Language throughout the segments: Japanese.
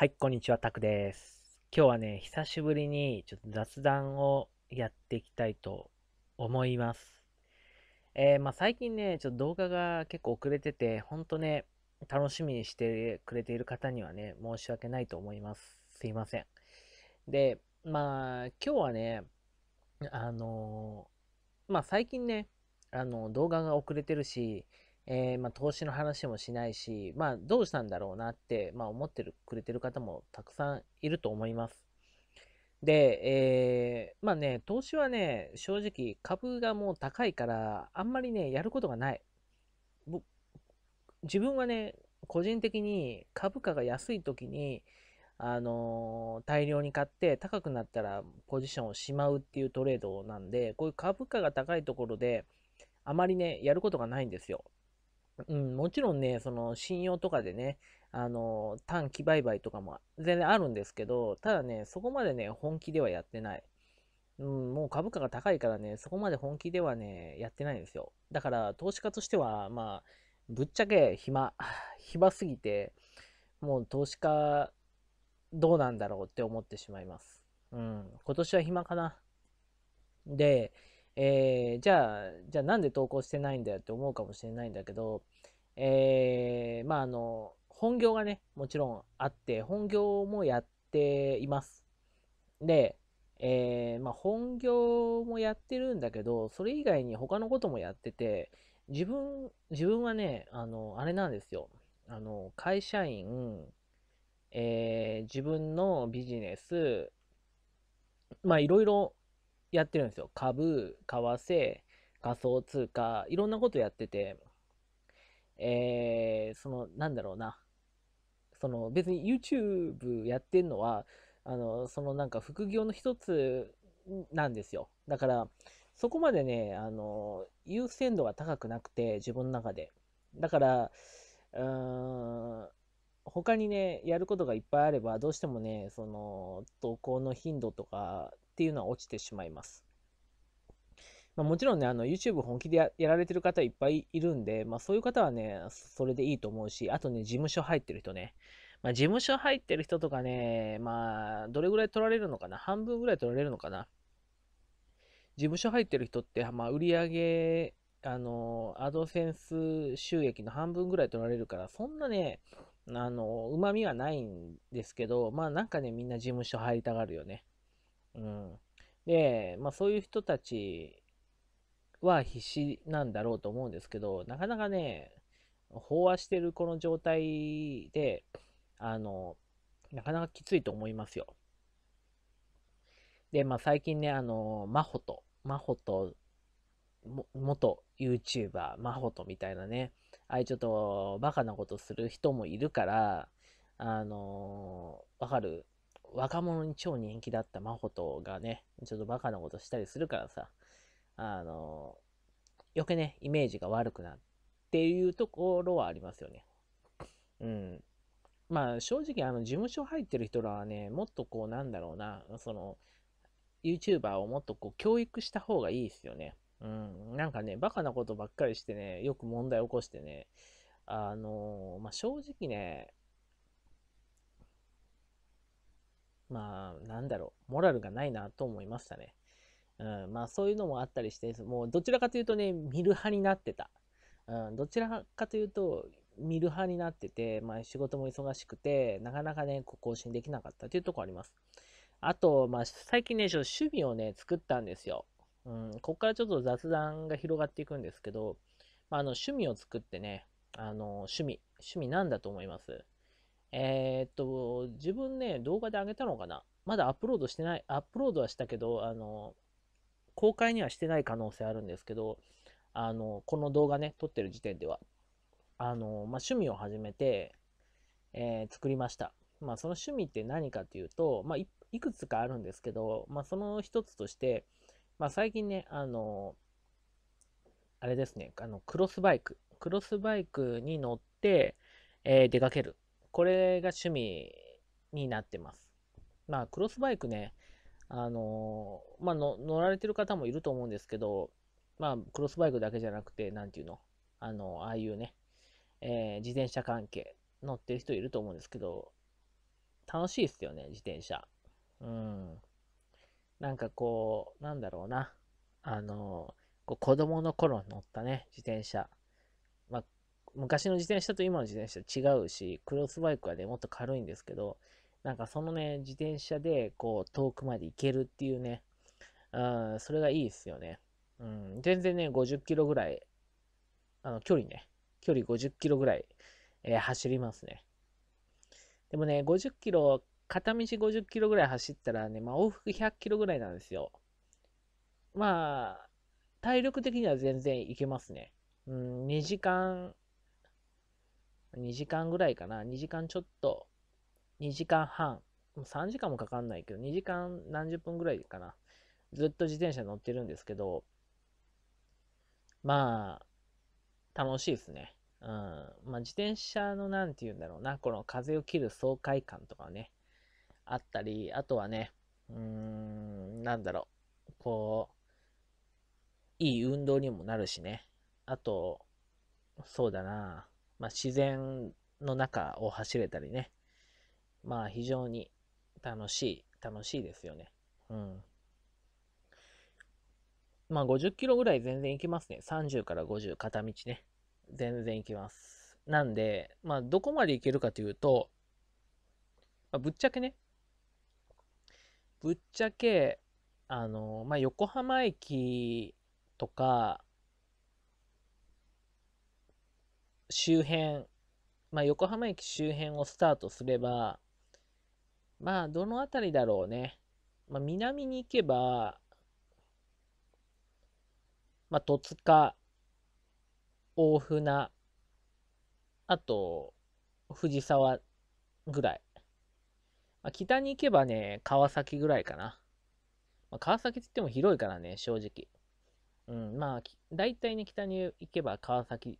はい、こんにちは、タクです。今日はね、久しぶりにちょっと雑談をやっていきたいと思います。えー、まあ、最近ね、ちょっと動画が結構遅れてて、ほんとね、楽しみにしてくれている方にはね、申し訳ないと思います。すいません。で、まあ、今日はね、あのー、まあ、最近ね、あの、動画が遅れてるし、えー、まあ、投資の話もしないし、まあ、どうしたんだろうなって、まあ、思ってるくれてる方もたくさんいると思います。で、えー、まあね、投資はね、正直株がもう高いから、あんまりね、やることがない。自分はね、個人的に株価が安い時に、あのー、大量に買って高くなったらポジションをしまうっていうトレードなんで、こういう株価が高いところで、あまりね、やることがないんですよ。うん、もちろんね、その信用とかでね、あの、短期売買とかも全然あるんですけど、ただね、そこまでね、本気ではやってない。うん、もう株価が高いからね、そこまで本気ではね、やってないんですよ。だから、投資家としては、まあ、ぶっちゃけ暇、暇すぎて、もう投資家どうなんだろうって思ってしまいます。うん、今年は暇かな。で、えー、じゃあ、じゃあなんで投稿してないんだよって思うかもしれないんだけど、えー、まああの、本業がね、もちろんあって、本業もやっています。で、えー、まあ、本業もやってるんだけど、それ以外に他のこともやってて、自分、自分はね、あの、あれなんですよ。あの、会社員、えー、自分のビジネス、まあ、いろいろやってるんですよ。株、為替、仮想通貨、いろんなことやってて、えー、その、なんだろうな。その、別に YouTube やってんのは、あの、そのなんか副業の一つなんですよ。だから、そこまでね、あの、優先度が高くなくて、自分の中で。だから、うーん、他にね、やることがいっぱいあれば、どうしてもね、その、投稿の頻度とかっていうのは落ちてしまいます。まあ、もちろんね、あの YouTube 本気でややられてる方いっぱいいるんで、まあ、そういう方はね、それでいいと思うし、あとね、事務所入ってる人ね、まあ、事務所入ってる人とかね、まあ、どれぐらい取られるのかな半分ぐらい取られるのかな事務所入ってる人って、まあ、売り上げ、あの、アドセンス収益の半分ぐらい取られるから、そんなね、あの、うまみはないんですけど、まあ、なんかね、みんな事務所入りたがるよね。うん。で、まあそういう人たちは必死なんだろうと思うんですけど、なかなかね、飽和してるこの状態で、あの、なかなかきついと思いますよ。で、まあ最近ね、あの、真帆と、真帆と、元 YouTuber、真ホとみたいなね、ああいうちょっとバカなことする人もいるから、あのわかる若者に超人気だった真帆がね、ちょっとバカなことしたりするからさ、あの、余計ね、イメージが悪くなっていうところはありますよね。うん。まあ正直、あの、事務所入ってる人らはね、もっとこう、なんだろうな、その、YouTuber をもっとこう、教育した方がいいですよね。うん。なんかね、バカなことばっかりしてね、よく問題起こしてね、あのまあ、正直ね、まあ、なんだろう、モラルがないなと思いましたね。うん、まあ、そういうのもあったりして、もう、どちらかというとね、見る派になってた。うん、どちらかというと、見る派になってて、まあ、仕事も忙しくて、なかなかね、更新できなかったというところあります。あと、まあ、最近ね、趣味をね、作ったんですよ。うん、ここからちょっと雑談が広がっていくんですけど、まあ、あの趣味を作ってね、あの趣味、趣味なんだと思いますえー、っと、自分ね、動画で上げたのかなまだアップロードしてない、アップロードはしたけど、あの、公開にはしてない可能性あるんですけど、あの、この動画ね、撮ってる時点では、あの、まあ、趣味を始めて、えー、作りました。まあ、その趣味って何かっていうと、まあ、いくつかあるんですけど、まあ、その一つとして、まあ、最近ね、あの、あれですね、あの、クロスバイク。クロスバイクに乗って、えー、出かけるこれが趣味になってます。まあ、クロスバイクね、あのー、まあの、乗られてる方もいると思うんですけど、まあ、クロスバイクだけじゃなくて、なんていうの、あの、ああいうね、えー、自転車関係、乗ってる人いると思うんですけど、楽しいっすよね、自転車。うん。なんかこう、なんだろうな、あのー、こう子供の頃乗ったね、自転車。まあ、昔の自転車と今の自転車違うし、クロスバイクはね、もっと軽いんですけど、なんかそのね、自転車でこう遠くまで行けるっていうね、うん、それがいいですよね。うん、全然ね、50キロぐらい、あの、距離ね、距離50キロぐらい、えー、走りますね。でもね、50キロ、片道50キロぐらい走ったらね、まあ、往復100キロぐらいなんですよ。まあ、体力的には全然いけますね。うん、2時間2時間ぐらいかな、2時間ちょっと、2時間半、3時間もかかんないけど、2時間何十分ぐらいかな、ずっと自転車乗ってるんですけど、まあ、楽しいですね。うん。まあ、自転車の、なんて言うんだろうな、この風を切る爽快感とかね、あったり、あとはね、うーん、なんだろう、こう、いい運動にもなるしね。あと、そうだなまあ、自然の中を走れたりね、まあ非常に楽しい、楽しいですよね。うん。まあ50キロぐらい全然行きますね。30から50片道ね。全然行きます。なんで、まあどこまで行けるかというと、まあ、ぶっちゃけね、ぶっちゃけ、あの、まあ横浜駅とか、周辺、まあ、横浜駅周辺をスタートすれば、まあ、どの辺りだろうね。まあ、南に行けば、まあ、戸塚、大船、あと、藤沢ぐらい。まあ、北に行けばね、川崎ぐらいかな。まあ、川崎って言っても広いからね、正直。うん、まあ、大体ね、北に行けば川崎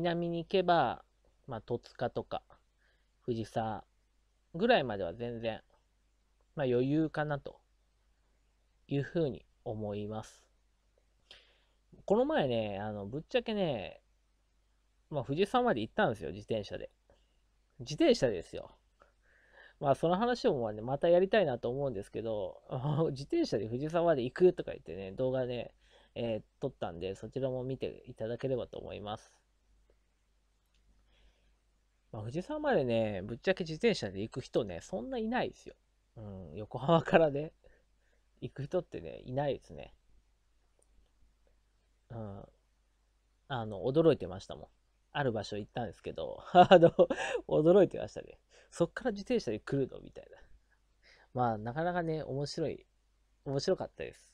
南に行けば、まあ、戸塚とか、藤沢ぐらいまでは全然、まあ、余裕かなというふうに思います。この前ね、あのぶっちゃけね、まあ、藤沢まで行ったんですよ、自転車で。自転車ですよ。まあ、その話をま,、ね、またやりたいなと思うんですけど、自転車で藤沢まで行くとか言ってね、動画ね、えー、撮ったんで、そちらも見ていただければと思います。まあ、富士山までね、ぶっちゃけ自転車で行く人ね、そんないないですよ。うん、横浜からね、行く人ってね、いないですね。うん。あの、驚いてましたもん。ある場所行ったんですけど、あの、驚いてましたね。そっから自転車で来るのみたいな。まあ、なかなかね、面白い、面白かったです。